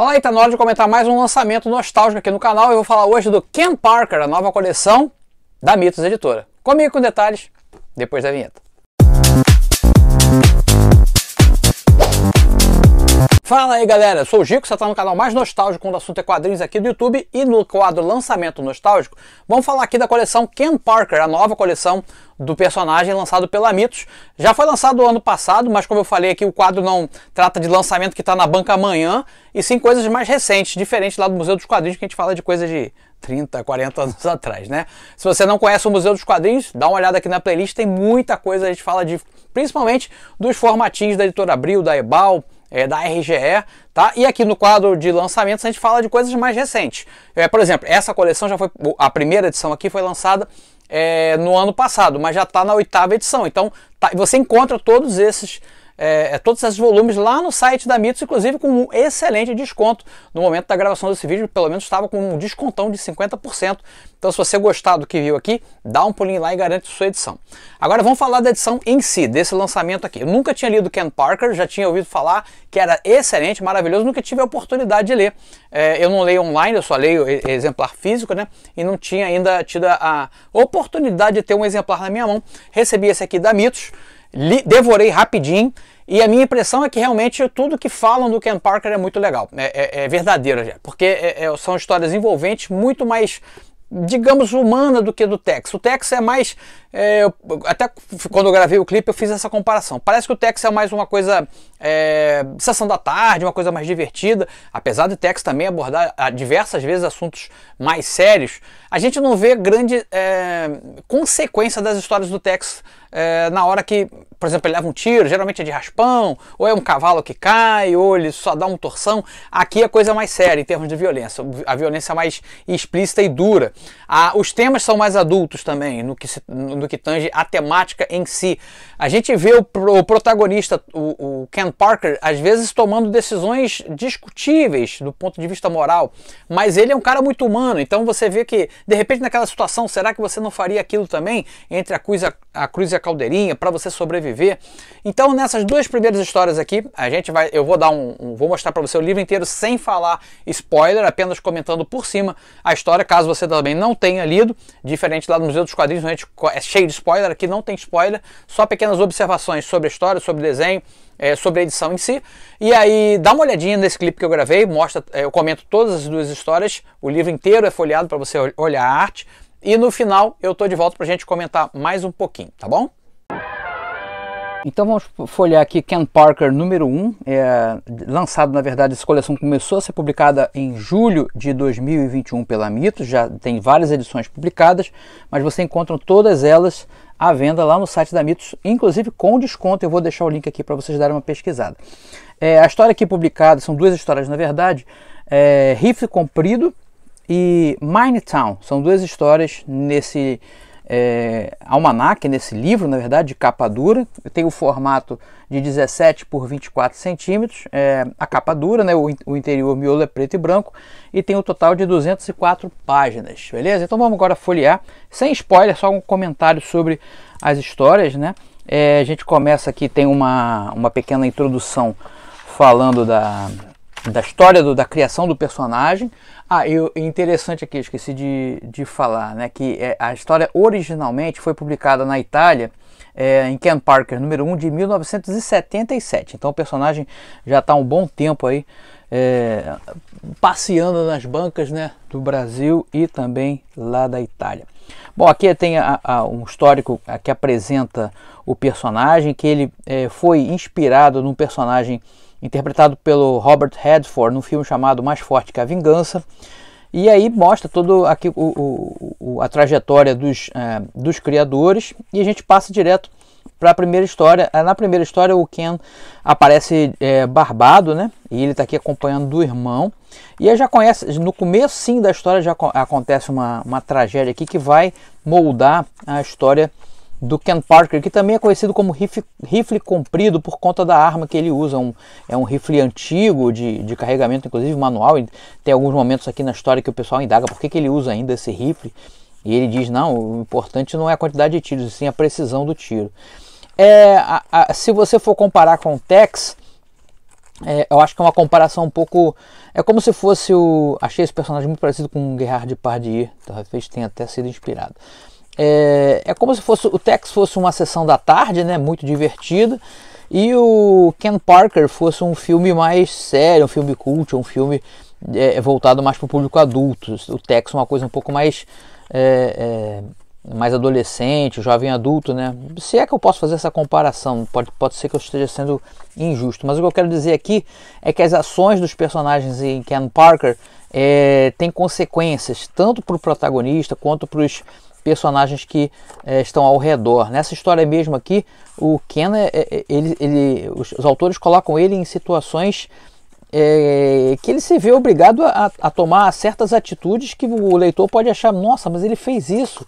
Fala aí, tá na hora de comentar mais um lançamento nostálgico aqui no canal. Eu vou falar hoje do Ken Parker, a nova coleção da Mitos Editora. Comigo com detalhes depois da vinheta. Fala aí galera, sou o Gico, você está no canal mais nostálgico quando o assunto é quadrinhos aqui do YouTube e no quadro Lançamento Nostálgico vamos falar aqui da coleção Ken Parker, a nova coleção do personagem lançado pela Mitos. Já foi lançado ano passado, mas como eu falei aqui, o quadro não trata de lançamento que está na banca amanhã, e sim coisas mais recentes, diferente lá do Museu dos Quadrinhos, que a gente fala de coisas de 30, 40 anos atrás, né? Se você não conhece o Museu dos Quadrinhos, dá uma olhada aqui na playlist, tem muita coisa, a gente fala de principalmente dos formatinhos da Editora Abril, da Ebal, é, da RGE, tá? E aqui no quadro de lançamentos a gente fala de coisas mais recentes. É, por exemplo, essa coleção já foi a primeira edição aqui foi lançada é, no ano passado, mas já está na oitava edição. Então tá, você encontra todos esses é, é, todos esses volumes lá no site da Mitos, inclusive com um excelente desconto. No momento da gravação desse vídeo, pelo menos estava com um descontão de 50%. Então, se você gostar do que viu aqui, dá um pulinho lá e garante sua edição. Agora vamos falar da edição em si, desse lançamento aqui. Eu nunca tinha lido Ken Parker, já tinha ouvido falar que era excelente, maravilhoso, nunca tive a oportunidade de ler. É, eu não leio online, eu só leio exemplar físico, né? E não tinha ainda tido a oportunidade de ter um exemplar na minha mão. Recebi esse aqui da Mitos, li, devorei rapidinho. E a minha impressão é que realmente tudo que falam do Ken Parker é muito legal, é, é, é verdadeiro, porque é, é, são histórias envolventes, muito mais digamos, humana do que do Tex. O Tex é mais. É, até quando eu gravei o clipe, eu fiz essa comparação. Parece que o Tex é mais uma coisa. É, sessão da tarde, uma coisa mais divertida. Apesar do Tex também abordar ah, diversas vezes assuntos mais sérios, a gente não vê grande é, consequência das histórias do Tex é, na hora que, por exemplo, ele leva um tiro, geralmente é de raspão, ou é um cavalo que cai, ou ele só dá um torção. Aqui a é coisa mais séria em termos de violência, a violência é mais explícita e dura. os temas são mais adultos também, no que, se, no que tange a temática em si. A gente vê o, o protagonista, o, o Ken Parker, às vezes tomando decisões discutíveis do ponto de vista moral, mas ele é um cara muito humano, então você vê que de repente, naquela situação, será que você não faria aquilo também entre a cruz, a, a cruz e a caldeirinha para você sobreviver? Então, nessas duas primeiras histórias aqui, a gente vai, eu vou dar um, um vou mostrar para você o livro inteiro sem falar spoiler, apenas comentando por cima a história, caso você também não tenha lido. Diferente lá no Museu dos Quadrinhos, onde é cheio de spoiler, aqui não tem spoiler, só pequenas observações sobre a história, sobre o desenho é, sobre a edição em si. E aí dá uma olhadinha nesse clipe que eu gravei, mostra, é, eu comento todas as duas histórias, o livro inteiro é folheado para você olhar a arte. E no final eu tô de volta para a gente comentar mais um pouquinho, tá bom? Então vamos folhear aqui Ken Parker número 1, é, lançado na verdade essa coleção começou a ser publicada em julho de 2021 pela Mitos, já tem várias edições publicadas, mas você encontra todas elas à venda lá no site da Mitos, inclusive com desconto, eu vou deixar o link aqui para vocês darem uma pesquisada. É, a história aqui publicada, são duas histórias na verdade, é, Riff Comprido e Mine Town, são duas histórias nesse é, almanac né, nesse livro, na verdade, de capa dura. Tem o formato de 17 por 24 centímetros, é, a capa dura, né, o, o interior miolo é preto e branco, e tem o um total de 204 páginas, beleza? Então vamos agora folhear, sem spoiler, só um comentário sobre as histórias, né? É, a gente começa aqui, tem uma, uma pequena introdução falando da, da história do, da criação do personagem. Ah, e interessante aqui, esqueci de, de falar, né, que é, a história originalmente foi publicada na Itália é, em Ken Parker número 1 de 1977. Então o personagem já está um bom tempo aí é, passeando nas bancas né, do Brasil e também lá da Itália. Bom, aqui tem a, a, um histórico que apresenta o personagem, que ele é, foi inspirado num personagem interpretado pelo Robert Redford no filme chamado Mais Forte que a Vingança. E aí mostra todo aqui o, o, o, a trajetória dos, é, dos criadores e a gente passa direto para a primeira história. É, na primeira história o Ken aparece é, barbado, né? E ele está aqui acompanhando do irmão. E aí já conhece, no começo sim da história já acontece uma, uma tragédia aqui que vai moldar a história do Ken Parker, que também é conhecido como rifle, rifle comprido por conta da arma que ele usa. Um, é um rifle antigo de, de carregamento, inclusive manual. E tem alguns momentos aqui na história que o pessoal indaga por que, que ele usa ainda esse rifle. E ele diz: não, o importante não é a quantidade de tiros, sim a precisão do tiro. É, a, a, se você for comparar com o Tex, é, eu acho que é uma comparação um pouco. É como se fosse o. Achei esse personagem muito parecido com o Gerard Pardier, talvez tenha até sido inspirado. É, é como se fosse o Tex fosse uma sessão da tarde, né? Muito divertida. E o Ken Parker fosse um filme mais sério, um filme cult, um filme é, é voltado mais para o público adulto. O Tex uma coisa um pouco mais é, é, mais adolescente, jovem adulto, né? Se é que eu posso fazer essa comparação, pode, pode ser que eu esteja sendo injusto, mas o que eu quero dizer aqui é que as ações dos personagens em Ken Parker é, têm consequências tanto para o protagonista quanto para os personagens que é, estão ao redor. Nessa história mesmo aqui, o Ken, é, é, ele, ele, os, autores colocam ele em situações é, que ele se vê obrigado a, a, tomar certas atitudes que o leitor pode achar, nossa, mas ele fez isso.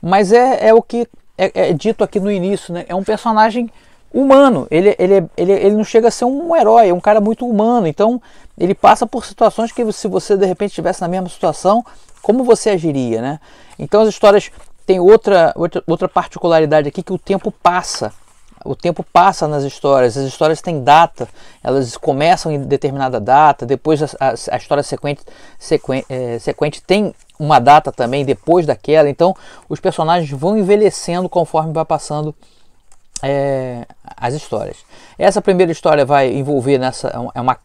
Mas é, é o que é, é, dito aqui no início, né? É um personagem humano, ele, ele, ele, ele não chega a ser um herói, é um cara muito humano, então ele passa por situações que se você de repente estivesse na mesma situação, como você agiria, né? Então as histórias têm outra, outra, outra particularidade aqui que o tempo passa. O tempo passa nas histórias, as histórias têm data, elas começam em determinada data, depois a, a, a história sequente, é, sequente tem uma data também depois daquela, então os personagens vão envelhecendo conforme vai passando é, as histórias. Essa primeira história vai envolver nessa é, é uma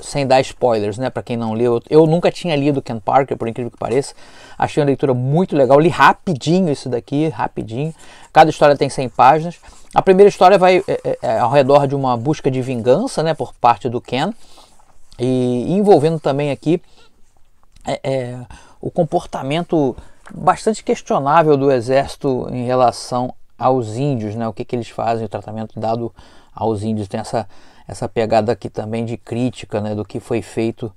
sem dar spoilers, né, para quem não leu. Eu, nunca tinha lido Ken Parker, por incrível que pareça. Achei uma leitura muito legal, li rapidinho isso daqui, rapidinho. Cada história tem 100 páginas. A primeira história vai é, é, é, ao redor de uma busca de vingança, né, por parte do Ken e envolvendo também aqui é, o comportamento bastante questionável do exército em relação aos índios, né? O que, que eles fazem, o tratamento dado aos índios. Tem essa, essa pegada aqui também de crítica, né? Do que foi feito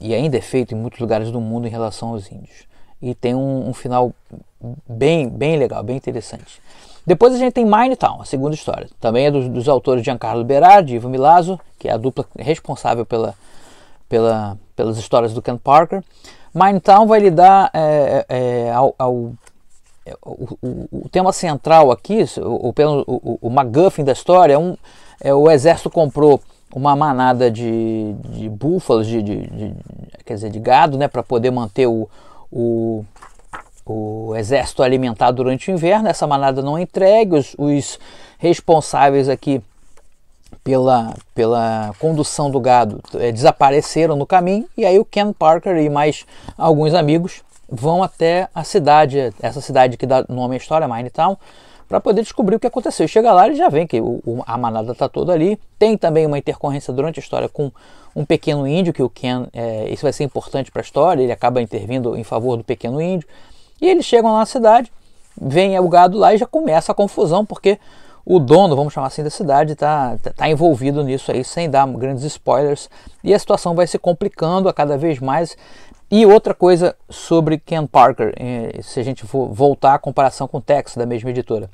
e ainda é feito em muitos lugares do mundo em relação aos índios. E tem um, um final bem, bem legal, bem interessante. Depois a gente tem Town, a segunda história. Também é dos, dos autores Giancarlo Berardi e Ivo Milazzo, que é a dupla responsável pela, pela, pelas histórias do Ken Parker. Town vai lidar é, é, é ao, ao o, o, o, tema central aqui, o, o, o da história, é, um, é o exército comprou uma manada de, de búfalos, de, de, de quer dizer, de gado, né, para poder manter o, o, o, exército alimentado durante o inverno. Essa manada não é entregue, os, os responsáveis aqui pela, pela condução do gado é, desapareceram no caminho, e aí o Ken Parker e mais alguns amigos vão até a cidade, essa cidade que dá nome à história, Town, para poder descobrir o que aconteceu. Chega lá e já vem que o, o, a manada está toda ali. Tem também uma intercorrência durante a história com um pequeno índio, que o Ken, é, isso vai ser importante para a história, ele acaba intervindo em favor do pequeno índio. E eles chegam lá na cidade, vem o gado lá e já começa a confusão, porque o dono, vamos chamar assim, da cidade está tá, tá envolvido nisso aí, sem dar grandes spoilers. E a situação vai se complicando a cada vez mais. E outra coisa sobre Ken Parker, eh, se a gente for voltar à comparação com o Tex, da mesma editora.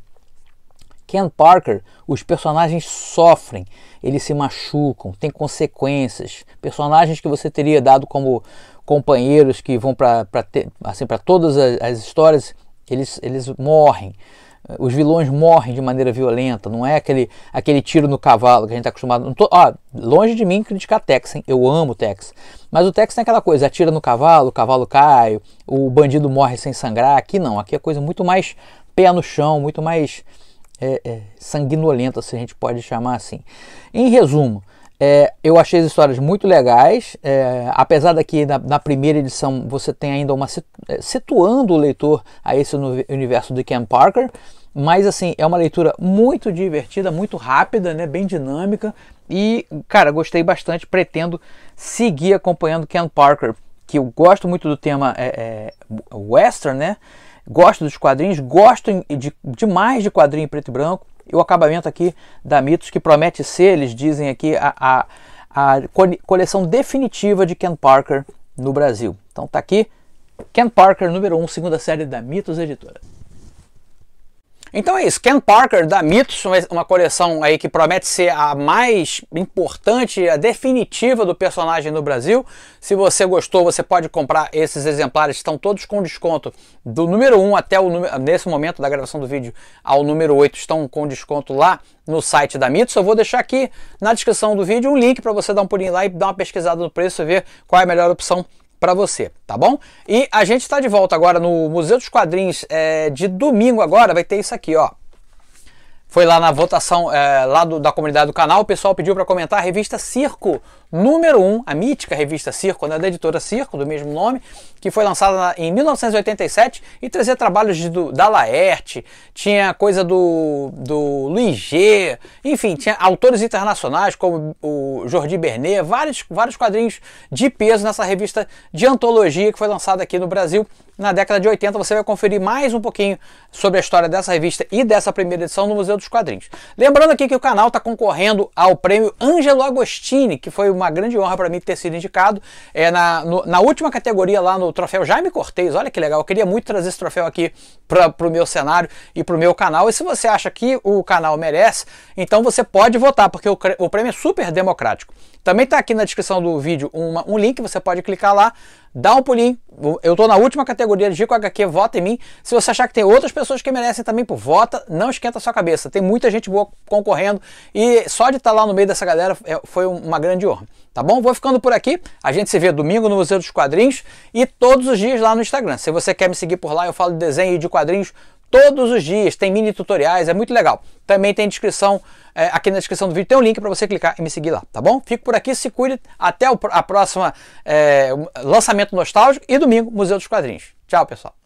Ken Parker, os personagens sofrem, eles se machucam, tem consequências. Personagens que você teria dado como companheiros que vão para assim, todas as, as histórias, eles, eles morrem. Eh, os vilões morrem de maneira violenta, não é aquele, aquele tiro no cavalo que a gente está acostumado. Não tô, ó, longe de mim criticar Tex, hein? eu amo Tex. Mas o Tex tem aquela coisa: atira no cavalo, o cavalo cai, o bandido morre sem sangrar. Aqui não, aqui é coisa muito mais pé no chão, muito mais é, é, sanguinolenta, se a gente pode chamar assim. Em resumo, é, eu achei as histórias muito legais, é, apesar daqui na, na, primeira edição você tem ainda uma é, situando o leitor a esse universo do Ken Parker, mas assim é uma leitura muito divertida, muito rápida, né, bem dinâmica e cara gostei bastante, pretendo seguir acompanhando Ken Parker, que eu gosto muito do tema é, é western, né? Gosto dos quadrinhos, gosto de, demais de quadrinho preto e branco e o acabamento aqui da Mitos, que promete ser, eles dizem aqui, a, a, a coleção definitiva de Ken Parker no Brasil. Então tá aqui, Ken Parker, número 1, um, segunda série da Mitos Editora. Então é isso, Ken Parker da Mythos, uma coleção aí que promete ser a mais importante, a definitiva do personagem no Brasil. Se você gostou, você pode comprar esses exemplares, estão todos com desconto do número 1 até o número, nesse momento da gravação do vídeo ao número 8, estão com desconto lá no site da Mythos. Eu vou deixar aqui na descrição do vídeo um link para você dar um pulinho lá e dar uma pesquisada no preço e ver qual é a melhor opção para você, tá bom? E a gente está de volta agora no Museu dos Quadrinhos é, de domingo agora, vai ter isso aqui, ó. Foi lá na votação é, lá do, da comunidade do canal, o pessoal pediu para comentar a revista Circo número 1, um, a mítica revista Circo, né, da editora Circo, do mesmo nome, que foi lançada em 1987 e trazia trabalhos de, do, da Laerte, tinha coisa do, do Luiz G, enfim, tinha autores internacionais como o Jordi Bernet, vários, vários quadrinhos de peso nessa revista de antologia que foi lançada aqui no Brasil na década de 80. Você vai conferir mais um pouquinho sobre a história dessa revista e dessa primeira edição no Museu dos Quadrinhos. Lembrando aqui que o canal está concorrendo ao prêmio Angelo Agostini, que foi o uma grande honra para mim ter sido indicado. É na, no, na última categoria lá no troféu Jaime Cortez, olha que legal, eu queria muito trazer esse troféu aqui para o meu cenário e para o meu canal. E se você acha que o canal merece, então você pode votar, porque o, o prêmio é super democrático. Também está aqui na descrição do vídeo uma, um link, você pode clicar lá, dá um pulinho. Eu tô na última categoria de Gico HQ, vota em mim. Se você achar que tem outras pessoas que merecem também, pô, vota, não esquenta a sua cabeça. Tem muita gente boa concorrendo e só de estar tá lá no meio dessa galera é, foi uma grande honra. Tá bom? Vou ficando por aqui. A gente se vê domingo no Museu dos Quadrinhos e todos os dias lá no Instagram. Se você quer me seguir por lá, eu falo de desenho e de quadrinhos todos os dias, tem mini tutoriais, é muito legal. Também tem descrição, é, aqui na descrição do vídeo tem um link para você clicar e me seguir lá, tá bom? Fico por aqui, se cuide, até o, a próxima é, lançamento nostálgico e domingo, Museu dos Quadrinhos. Tchau, pessoal.